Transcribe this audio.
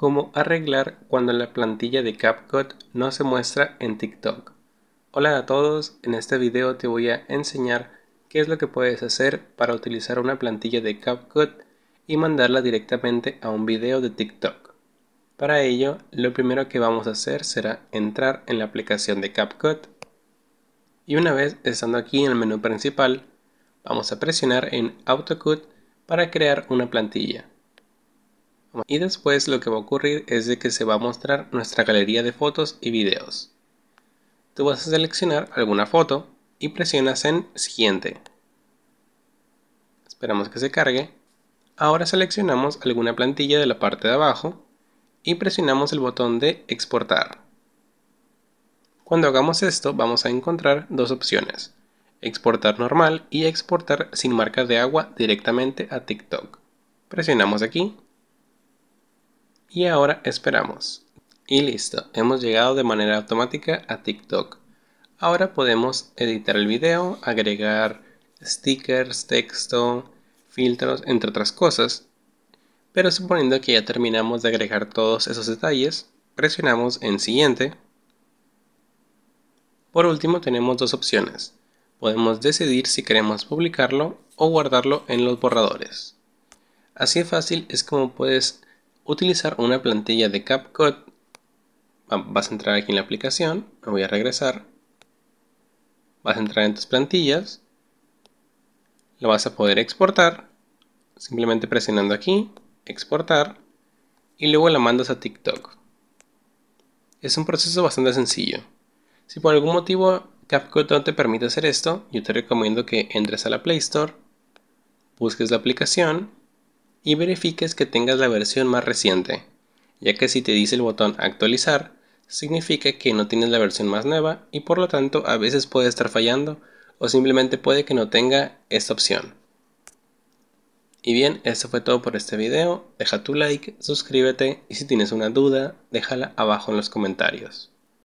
cómo arreglar cuando la plantilla de CapCut no se muestra en TikTok. Hola a todos, en este video te voy a enseñar qué es lo que puedes hacer para utilizar una plantilla de CapCut y mandarla directamente a un video de TikTok. Para ello, lo primero que vamos a hacer será entrar en la aplicación de CapCut y una vez estando aquí en el menú principal, vamos a presionar en AutoCut para crear una plantilla. Y después lo que va a ocurrir es de que se va a mostrar nuestra galería de fotos y videos. Tú vas a seleccionar alguna foto y presionas en siguiente. Esperamos que se cargue. Ahora seleccionamos alguna plantilla de la parte de abajo y presionamos el botón de exportar. Cuando hagamos esto vamos a encontrar dos opciones, exportar normal y exportar sin marca de agua directamente a TikTok. Presionamos aquí y ahora esperamos. Y listo, hemos llegado de manera automática a TikTok. Ahora podemos editar el video, agregar stickers, texto, filtros, entre otras cosas. Pero suponiendo que ya terminamos de agregar todos esos detalles, presionamos en siguiente. Por último tenemos dos opciones. Podemos decidir si queremos publicarlo o guardarlo en los borradores. Así de fácil es como puedes utilizar una plantilla de CapCut. Vas a entrar aquí en la aplicación, me voy a regresar. Vas a entrar en tus plantillas. Lo vas a poder exportar, simplemente presionando aquí, exportar, y luego la mandas a TikTok. Es un proceso bastante sencillo. Si por algún motivo CapCut no te permite hacer esto, yo te recomiendo que entres a la Play Store, busques la aplicación y verifiques que tengas la versión más reciente, ya que si te dice el botón actualizar, significa que no tienes la versión más nueva y por lo tanto a veces puede estar fallando o simplemente puede que no tenga esta opción. Y bien, eso fue todo por este video, deja tu like, suscríbete y si tienes una duda, déjala abajo en los comentarios.